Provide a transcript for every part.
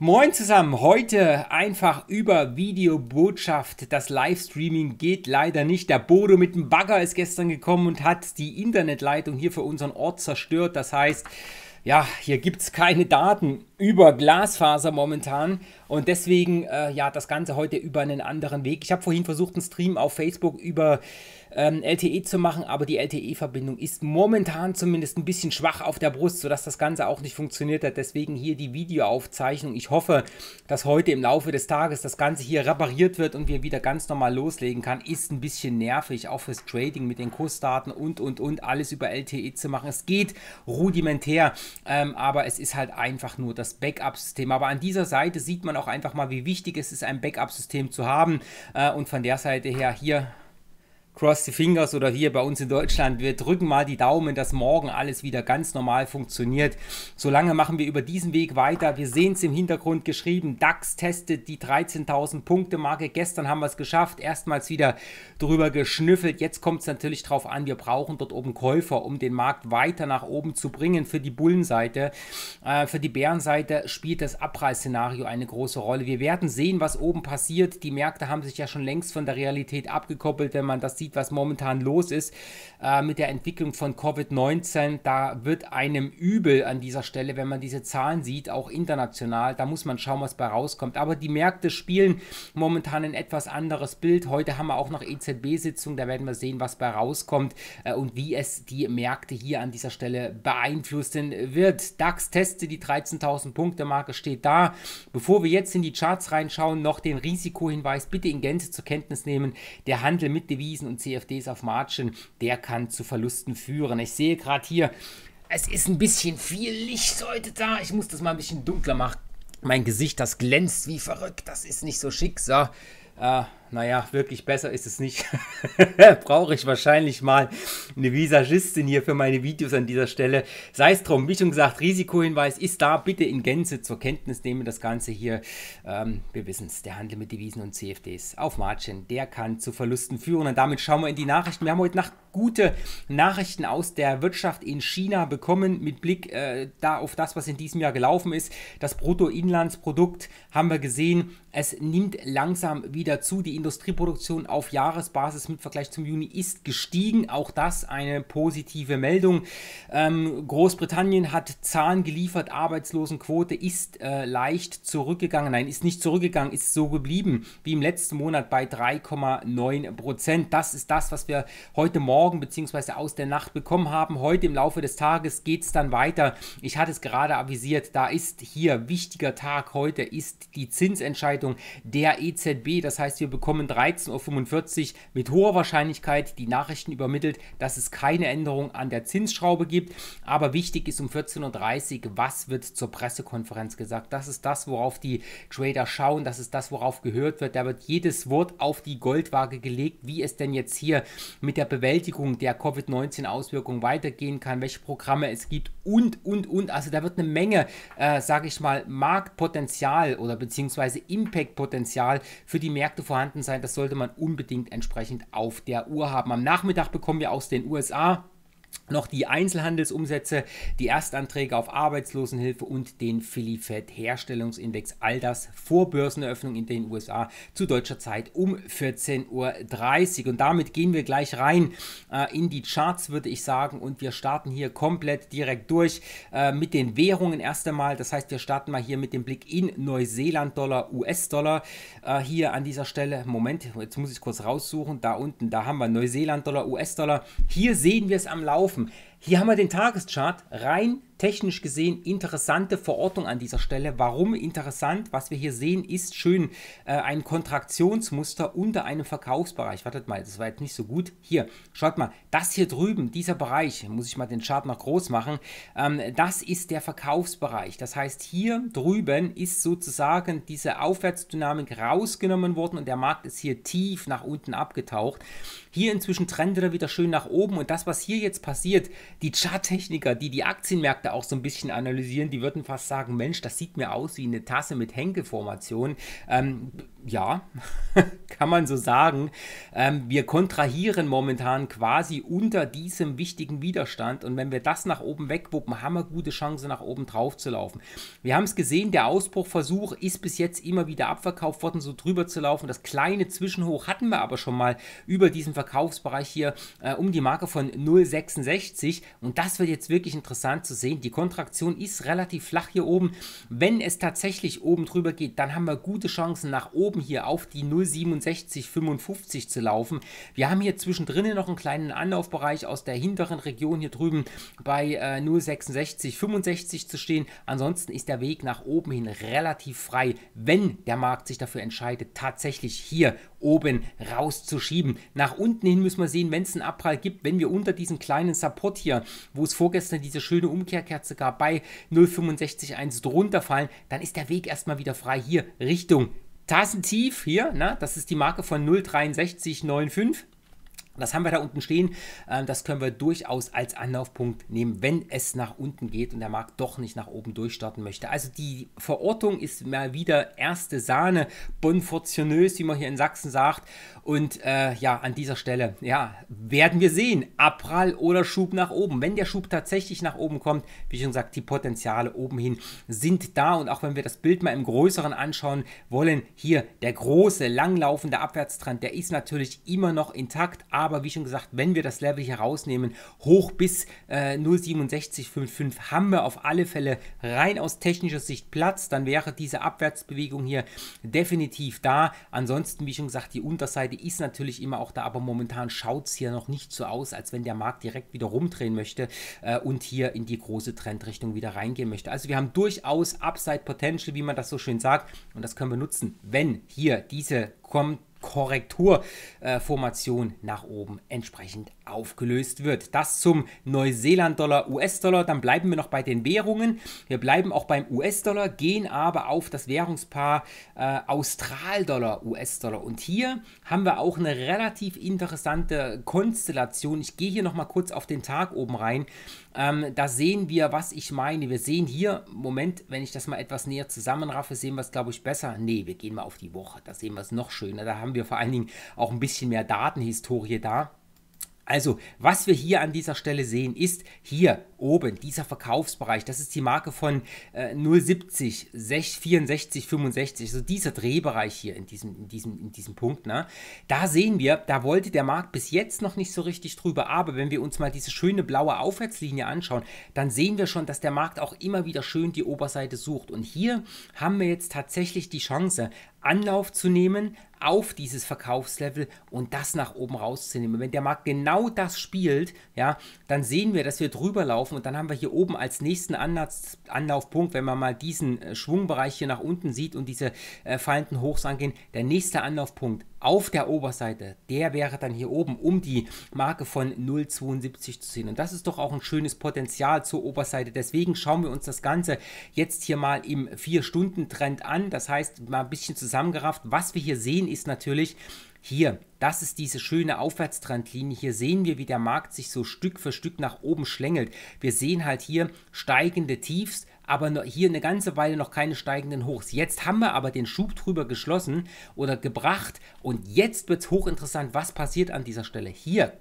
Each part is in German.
Moin zusammen, heute einfach über Videobotschaft. Das Livestreaming geht leider nicht. Der Bodo mit dem Bagger ist gestern gekommen und hat die Internetleitung hier für unseren Ort zerstört. Das heißt, ja, hier gibt es keine Daten über Glasfaser momentan und deswegen, äh, ja, das Ganze heute über einen anderen Weg. Ich habe vorhin versucht, einen Stream auf Facebook über ähm, LTE zu machen, aber die LTE-Verbindung ist momentan zumindest ein bisschen schwach auf der Brust, sodass das Ganze auch nicht funktioniert hat. Deswegen hier die Videoaufzeichnung. Ich hoffe, dass heute im Laufe des Tages das Ganze hier repariert wird und wir wieder ganz normal loslegen kann. Ist ein bisschen nervig, auch fürs Trading mit den Kursdaten und, und, und, alles über LTE zu machen. Es geht rudimentär, ähm, aber es ist halt einfach nur das Backup-System. Aber an dieser Seite sieht man auch einfach mal, wie wichtig es ist, ein Backup-System zu haben. Äh, und von der Seite her hier cross the fingers oder hier bei uns in Deutschland, wir drücken mal die Daumen, dass morgen alles wieder ganz normal funktioniert. Solange machen wir über diesen Weg weiter. Wir sehen es im Hintergrund geschrieben. DAX testet die 13.000 Punkte Marke. Gestern haben wir es geschafft, erstmals wieder drüber geschnüffelt. Jetzt kommt es natürlich darauf an, wir brauchen dort oben Käufer, um den Markt weiter nach oben zu bringen. Für die Bullenseite, äh, für die Bärenseite spielt das Abreißszenario eine große Rolle. Wir werden sehen, was oben passiert. Die Märkte haben sich ja schon längst von der Realität abgekoppelt, wenn man das sieht sieht, was momentan los ist äh, mit der Entwicklung von Covid-19, da wird einem übel an dieser Stelle, wenn man diese Zahlen sieht, auch international. Da muss man schauen, was bei rauskommt. Aber die Märkte spielen momentan ein etwas anderes Bild. Heute haben wir auch noch EZB-Sitzung, da werden wir sehen, was bei rauskommt äh, und wie es die Märkte hier an dieser Stelle beeinflussen wird. DAX teste die 13.000 Punkte Marke steht da. Bevor wir jetzt in die Charts reinschauen, noch den Risikohinweis bitte in Gänze zur Kenntnis nehmen. Der Handel mit Devisen und und CFDs auf Margin, der kann zu Verlusten führen. Ich sehe gerade hier, es ist ein bisschen viel Licht heute da. Ich muss das mal ein bisschen dunkler machen. Mein Gesicht, das glänzt wie verrückt. Das ist nicht so schick. So, äh, naja, wirklich besser ist es nicht. Brauche ich wahrscheinlich mal eine Visagistin hier für meine Videos an dieser Stelle. Sei es drum, wie schon gesagt, Risikohinweis ist da. Bitte in Gänze zur Kenntnis nehmen das Ganze hier. Ähm, wir wissen es, der Handel mit Devisen und CFDs auf Margin, der kann zu Verlusten führen. Und damit schauen wir in die Nachrichten. Wir haben heute Nacht gute Nachrichten aus der Wirtschaft in China bekommen mit Blick äh, da auf das, was in diesem Jahr gelaufen ist. Das Bruttoinlandsprodukt haben wir gesehen, es nimmt langsam wieder zu. Die die Industrieproduktion auf Jahresbasis mit Vergleich zum Juni ist gestiegen. Auch das eine positive Meldung. Ähm, Großbritannien hat Zahlen geliefert, Arbeitslosenquote ist äh, leicht zurückgegangen. Nein, ist nicht zurückgegangen, ist so geblieben wie im letzten Monat bei 3,9 Prozent. Das ist das, was wir heute Morgen bzw. aus der Nacht bekommen haben. Heute im Laufe des Tages geht es dann weiter. Ich hatte es gerade avisiert, da ist hier wichtiger Tag. Heute ist die Zinsentscheidung der EZB. Das heißt, wir bekommen bekommen 13.45 Uhr mit hoher Wahrscheinlichkeit die Nachrichten übermittelt, dass es keine Änderung an der Zinsschraube gibt. Aber wichtig ist um 14.30 Uhr, was wird zur Pressekonferenz gesagt. Das ist das, worauf die Trader schauen. Das ist das, worauf gehört wird. Da wird jedes Wort auf die Goldwaage gelegt, wie es denn jetzt hier mit der Bewältigung der Covid-19-Auswirkungen weitergehen kann, welche Programme es gibt und, und, und. Also da wird eine Menge, äh, sage ich mal, Marktpotenzial oder beziehungsweise Impactpotenzial für die Märkte vorhanden vorhanden sein. Das sollte man unbedingt entsprechend auf der Uhr haben. Am Nachmittag bekommen wir aus den USA noch die Einzelhandelsumsätze, die Erstanträge auf Arbeitslosenhilfe und den Philly-Fed-Herstellungsindex. All das vor Börseneröffnung in den USA zu deutscher Zeit um 14.30 Uhr. Und damit gehen wir gleich rein äh, in die Charts, würde ich sagen. Und wir starten hier komplett direkt durch äh, mit den Währungen erst einmal. Das heißt, wir starten mal hier mit dem Blick in Neuseeland-Dollar, US-Dollar. Äh, hier an dieser Stelle, Moment, jetzt muss ich kurz raussuchen. Da unten, da haben wir Neuseeland-Dollar, US-Dollar. Hier sehen wir es am Laufen helfen. Hier haben wir den Tageschart rein technisch gesehen interessante Verortung an dieser Stelle. Warum interessant? Was wir hier sehen, ist schön äh, ein Kontraktionsmuster unter einem Verkaufsbereich. Wartet mal, das war jetzt nicht so gut. Hier, schaut mal, das hier drüben, dieser Bereich, muss ich mal den Chart noch groß machen, ähm, das ist der Verkaufsbereich. Das heißt, hier drüben ist sozusagen diese Aufwärtsdynamik rausgenommen worden und der Markt ist hier tief nach unten abgetaucht. Hier inzwischen trendet er wieder schön nach oben und das, was hier jetzt passiert, die Charttechniker, die die Aktienmärkte Märkte auch so ein bisschen analysieren, die würden fast sagen, Mensch, das sieht mir aus wie eine Tasse mit Henkelformation. Ähm, ja, kann man so sagen. Ähm, wir kontrahieren momentan quasi unter diesem wichtigen Widerstand und wenn wir das nach oben wegwuppen, haben wir gute Chance, nach oben drauf zu laufen. Wir haben es gesehen, der Ausbruchversuch ist bis jetzt immer wieder abverkauft worden, so drüber zu laufen. Das kleine Zwischenhoch hatten wir aber schon mal über diesen Verkaufsbereich hier äh, um die Marke von 0,66 und das wird jetzt wirklich interessant zu sehen sehen, die Kontraktion ist relativ flach hier oben. Wenn es tatsächlich oben drüber geht, dann haben wir gute Chancen nach oben hier auf die 0,6755 zu laufen. Wir haben hier zwischendrin noch einen kleinen Anlaufbereich aus der hinteren Region hier drüben bei äh, 0,6665 zu stehen. Ansonsten ist der Weg nach oben hin relativ frei, wenn der Markt sich dafür entscheidet, tatsächlich hier oben rauszuschieben. Nach unten hin müssen wir sehen, wenn es einen Abprall gibt, wenn wir unter diesem kleinen Support hier, wo es vorgestern diese schöne Umkehrkerze gab, bei 0,651 drunter fallen, dann ist der Weg erstmal wieder frei hier Richtung Tassentief hier, na, das ist die Marke von 0,6395. Das haben wir da unten stehen. Ähm, das können wir durchaus als Anlaufpunkt nehmen, wenn es nach unten geht und der Markt doch nicht nach oben durchstarten möchte. Also die Verortung ist mal wieder erste Sahne, bonfortionös, wie man hier in Sachsen sagt. Und äh, ja, an dieser Stelle, ja, werden wir sehen, Abprall oder Schub nach oben. Wenn der Schub tatsächlich nach oben kommt, wie schon gesagt, die Potenziale oben hin sind da. Und auch wenn wir das Bild mal im Größeren anschauen wollen, hier der große, langlaufende Abwärtstrend, der ist natürlich immer noch intakt, aber wie schon gesagt, wenn wir das Level hier rausnehmen, hoch bis äh, 0,6755 haben wir auf alle Fälle rein aus technischer Sicht Platz, dann wäre diese Abwärtsbewegung hier definitiv da. Ansonsten, wie schon gesagt, die Unterseite ist natürlich immer auch da, aber momentan schaut es hier noch nicht so aus, als wenn der Markt direkt wieder rumdrehen möchte äh, und hier in die große Trendrichtung wieder reingehen möchte. Also wir haben durchaus Upside Potential, wie man das so schön sagt, und das können wir nutzen, wenn hier diese kommt Korrekturformation nach oben entsprechend aufgelöst wird. Das zum Neuseeland-Dollar, US-Dollar. Dann bleiben wir noch bei den Währungen. Wir bleiben auch beim US-Dollar, gehen aber auf das Währungspaar äh, Austral-Dollar, US-Dollar. Und hier haben wir auch eine relativ interessante Konstellation. Ich gehe hier nochmal kurz auf den Tag oben rein. Ähm, da sehen wir, was ich meine. Wir sehen hier, Moment, wenn ich das mal etwas näher zusammenraffe, sehen wir es, glaube ich, besser. Nee, wir gehen mal auf die Woche. Da sehen wir es noch schöner. Da haben wir dafür vor allen Dingen auch ein bisschen mehr Datenhistorie da. Also, was wir hier an dieser Stelle sehen, ist hier oben dieser Verkaufsbereich. Das ist die Marke von äh, 070, 6, 64, 65, also dieser Drehbereich hier in diesem, in diesem, in diesem Punkt. Ne? Da sehen wir, da wollte der Markt bis jetzt noch nicht so richtig drüber. Aber wenn wir uns mal diese schöne blaue Aufwärtslinie anschauen, dann sehen wir schon, dass der Markt auch immer wieder schön die Oberseite sucht. Und hier haben wir jetzt tatsächlich die Chance, Anlauf zu nehmen auf dieses Verkaufslevel und das nach oben rauszunehmen. Wenn der Markt genau das spielt, ja, dann sehen wir, dass wir drüber laufen und dann haben wir hier oben als nächsten Anlauf, Anlaufpunkt, wenn man mal diesen äh, Schwungbereich hier nach unten sieht und diese äh, fallenden Hochs angehen, der nächste Anlaufpunkt auf der Oberseite, der wäre dann hier oben, um die Marke von 0,72 zu sehen. Und das ist doch auch ein schönes Potenzial zur Oberseite. Deswegen schauen wir uns das Ganze jetzt hier mal im 4-Stunden-Trend an. Das heißt, mal ein bisschen zusammengerafft. Was wir hier sehen, ist natürlich hier, das ist diese schöne Aufwärtstrendlinie. Hier sehen wir, wie der Markt sich so Stück für Stück nach oben schlängelt. Wir sehen halt hier steigende Tiefs, aber hier eine ganze Weile noch keine steigenden Hochs. Jetzt haben wir aber den Schub drüber geschlossen oder gebracht und jetzt wird es hochinteressant, was passiert an dieser Stelle. Hier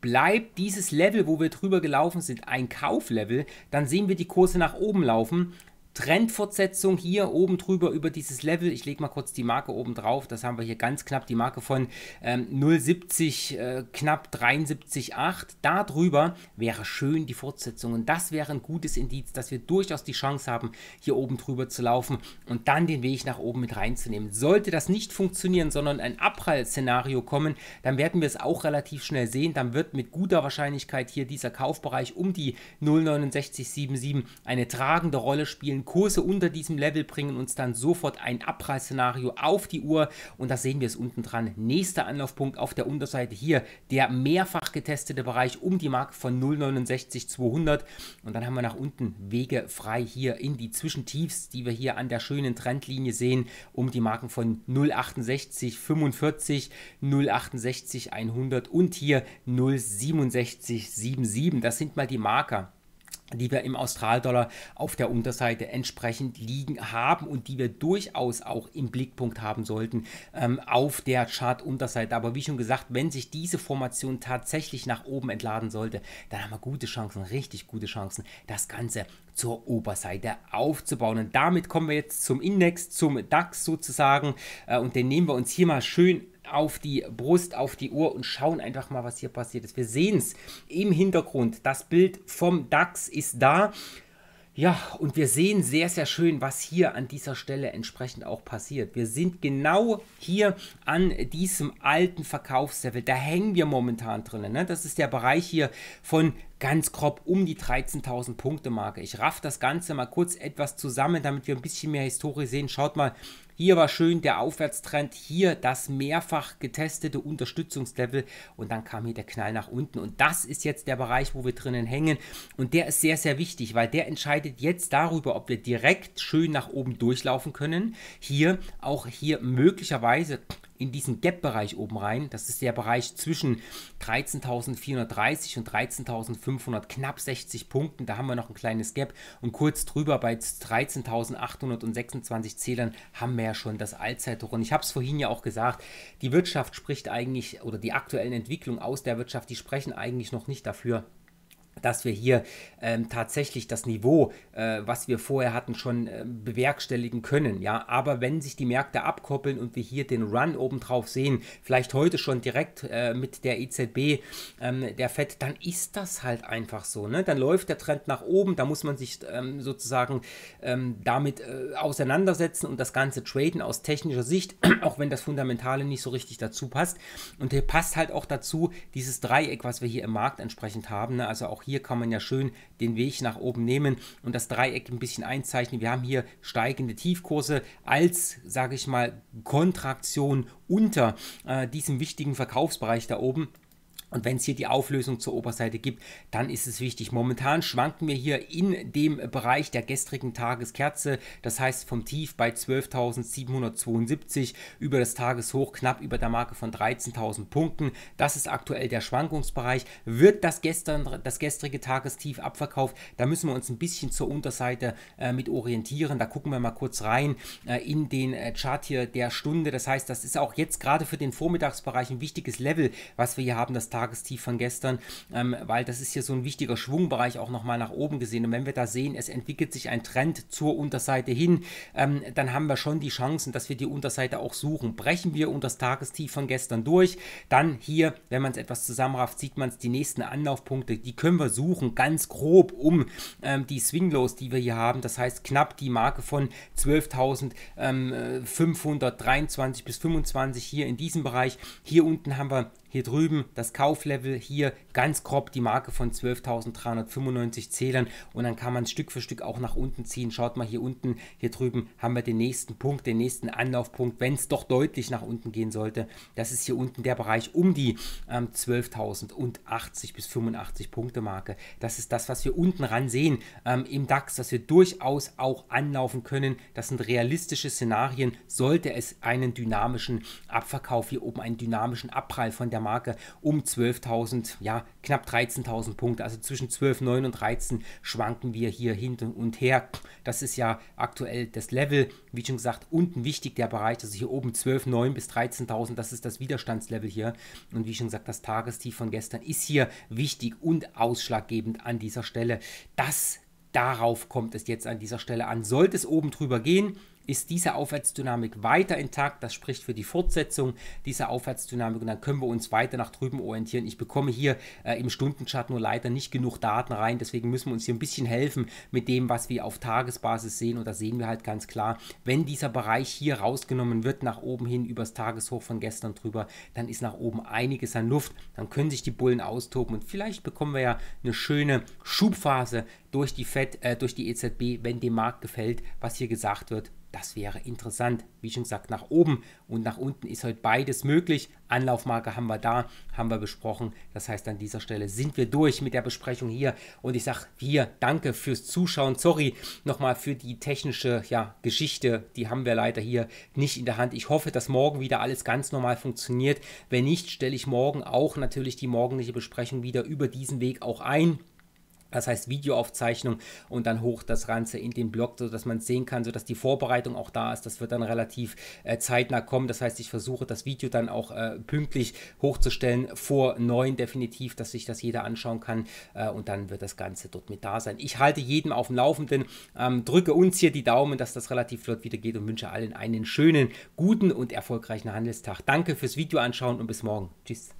bleibt dieses Level, wo wir drüber gelaufen sind, ein Kauflevel, dann sehen wir die Kurse nach oben laufen Trendfortsetzung hier oben drüber über dieses Level. Ich lege mal kurz die Marke oben drauf. Das haben wir hier ganz knapp, die Marke von ähm, 0,70, äh, knapp 73,8. Da drüber wäre schön die Fortsetzung. Und das wäre ein gutes Indiz, dass wir durchaus die Chance haben, hier oben drüber zu laufen und dann den Weg nach oben mit reinzunehmen. Sollte das nicht funktionieren, sondern ein Abprall-Szenario kommen, dann werden wir es auch relativ schnell sehen. Dann wird mit guter Wahrscheinlichkeit hier dieser Kaufbereich um die 0,6977 eine tragende Rolle spielen Kurse unter diesem Level bringen uns dann sofort ein Abpreisszenario auf die Uhr und da sehen wir es unten dran. Nächster Anlaufpunkt auf der Unterseite hier, der mehrfach getestete Bereich um die Marke von 0,69,200 und dann haben wir nach unten Wege frei hier in die Zwischentiefs, die wir hier an der schönen Trendlinie sehen, um die Marken von 0,68,45, 0,68,100 und hier 0,67,77. Das sind mal die Marker die wir im Australdollar auf der Unterseite entsprechend liegen haben und die wir durchaus auch im Blickpunkt haben sollten ähm, auf der Chart-Unterseite. Aber wie schon gesagt, wenn sich diese Formation tatsächlich nach oben entladen sollte, dann haben wir gute Chancen, richtig gute Chancen, das Ganze zur Oberseite aufzubauen. Und damit kommen wir jetzt zum Index, zum DAX sozusagen äh, und den nehmen wir uns hier mal schön auf die Brust, auf die Uhr und schauen einfach mal, was hier passiert ist. Wir sehen es im Hintergrund. Das Bild vom DAX ist da. Ja, und wir sehen sehr, sehr schön, was hier an dieser Stelle entsprechend auch passiert. Wir sind genau hier an diesem alten Verkaufslevel. Da hängen wir momentan drin. Ne? Das ist der Bereich hier von ganz grob um die 13.000 Punkte Marke. Ich raff das Ganze mal kurz etwas zusammen, damit wir ein bisschen mehr Historie sehen. Schaut mal, hier war schön der Aufwärtstrend, hier das mehrfach getestete Unterstützungslevel und dann kam hier der Knall nach unten. Und das ist jetzt der Bereich, wo wir drinnen hängen und der ist sehr, sehr wichtig, weil der entscheidet jetzt darüber, ob wir direkt schön nach oben durchlaufen können. Hier auch hier möglicherweise in diesen Gap-Bereich oben rein. Das ist der Bereich zwischen 13.430 und 13.500, knapp 60 Punkten. Da haben wir noch ein kleines Gap. Und kurz drüber bei 13.826 Zählern haben wir ja schon das Allzeithoch. Und ich habe es vorhin ja auch gesagt, die Wirtschaft spricht eigentlich, oder die aktuellen Entwicklungen aus der Wirtschaft, die sprechen eigentlich noch nicht dafür, dass wir hier ähm, tatsächlich das Niveau, äh, was wir vorher hatten, schon äh, bewerkstelligen können. Ja, aber wenn sich die Märkte abkoppeln und wir hier den Run obendrauf sehen, vielleicht heute schon direkt äh, mit der EZB, ähm, der FED, dann ist das halt einfach so. Ne? Dann läuft der Trend nach oben, da muss man sich ähm, sozusagen ähm, damit äh, auseinandersetzen und das Ganze traden aus technischer Sicht, auch wenn das Fundamentale nicht so richtig dazu passt. Und hier passt halt auch dazu dieses Dreieck, was wir hier im Markt entsprechend haben, ne? also auch auch hier kann man ja schön den Weg nach oben nehmen und das Dreieck ein bisschen einzeichnen. Wir haben hier steigende Tiefkurse als, sage ich mal, Kontraktion unter äh, diesem wichtigen Verkaufsbereich da oben. Und wenn es hier die Auflösung zur Oberseite gibt, dann ist es wichtig. Momentan schwanken wir hier in dem Bereich der gestrigen Tageskerze, das heißt vom Tief bei 12.772 über das Tageshoch knapp über der Marke von 13.000 Punkten. Das ist aktuell der Schwankungsbereich. Wird das, gestern, das gestrige Tagestief abverkauft? Da müssen wir uns ein bisschen zur Unterseite äh, mit orientieren. Da gucken wir mal kurz rein äh, in den äh, Chart hier der Stunde. Das heißt, das ist auch jetzt gerade für den Vormittagsbereich ein wichtiges Level, was wir hier haben, das Tagestief Tagestief von gestern, ähm, weil das ist hier so ein wichtiger Schwungbereich auch nochmal nach oben gesehen. Und wenn wir da sehen, es entwickelt sich ein Trend zur Unterseite hin, ähm, dann haben wir schon die Chancen, dass wir die Unterseite auch suchen. Brechen wir unter das Tagestief von gestern durch, dann hier, wenn man es etwas zusammenrafft, sieht man es, die nächsten Anlaufpunkte, die können wir suchen, ganz grob um ähm, die Swinglows, die wir hier haben. Das heißt knapp die Marke von 12.523 ähm, äh, bis 25 hier in diesem Bereich. Hier unten haben wir hier drüben das Kauflevel, hier ganz grob die Marke von 12.395 Zählern und dann kann man Stück für Stück auch nach unten ziehen. Schaut mal hier unten, hier drüben haben wir den nächsten Punkt, den nächsten Anlaufpunkt, wenn es doch deutlich nach unten gehen sollte. Das ist hier unten der Bereich um die ähm, 12.080 bis 85 Punkte Marke. Das ist das, was wir unten ran sehen ähm, im DAX, dass wir durchaus auch anlaufen können. Das sind realistische Szenarien, sollte es einen dynamischen Abverkauf hier oben, einen dynamischen Abprall von der der Marke um 12.000, ja, knapp 13.000 Punkte. Also zwischen 12,9 und 13 schwanken wir hier hin und her. Das ist ja aktuell das Level, wie schon gesagt, unten wichtig der Bereich, also hier oben 12,9 bis 13.000, das ist das Widerstandslevel hier. Und wie schon gesagt, das Tagestief von gestern ist hier wichtig und ausschlaggebend an dieser Stelle. Das Darauf kommt es jetzt an dieser Stelle an. Sollte es oben drüber gehen, ist diese Aufwärtsdynamik weiter intakt. Das spricht für die Fortsetzung dieser Aufwärtsdynamik und dann können wir uns weiter nach drüben orientieren. Ich bekomme hier äh, im Stundenchart nur leider nicht genug Daten rein, deswegen müssen wir uns hier ein bisschen helfen mit dem, was wir auf Tagesbasis sehen. Und da sehen wir halt ganz klar, wenn dieser Bereich hier rausgenommen wird, nach oben hin übers Tageshoch von gestern drüber, dann ist nach oben einiges an Luft. Dann können sich die Bullen austoben und vielleicht bekommen wir ja eine schöne Schubphase durch die Fed, äh, durch die EZB, wenn dem Markt gefällt, was hier gesagt wird das wäre interessant. Wie schon gesagt, nach oben und nach unten ist heute beides möglich. Anlaufmarke haben wir da, haben wir besprochen. Das heißt, an dieser Stelle sind wir durch mit der Besprechung hier. Und ich sage hier danke fürs Zuschauen. Sorry nochmal für die technische ja, Geschichte. Die haben wir leider hier nicht in der Hand. Ich hoffe, dass morgen wieder alles ganz normal funktioniert. Wenn nicht, stelle ich morgen auch natürlich die morgendliche Besprechung wieder über diesen Weg auch ein das heißt Videoaufzeichnung und dann hoch das Ganze in den Blog, sodass man sehen kann, sodass die Vorbereitung auch da ist. Das wird dann relativ äh, zeitnah kommen. Das heißt, ich versuche das Video dann auch äh, pünktlich hochzustellen vor neun definitiv, dass sich das jeder anschauen kann äh, und dann wird das Ganze dort mit da sein. Ich halte jeden auf dem Laufenden, ähm, drücke uns hier die Daumen, dass das relativ flott wieder geht und wünsche allen einen schönen, guten und erfolgreichen Handelstag. Danke fürs Video anschauen und bis morgen. Tschüss.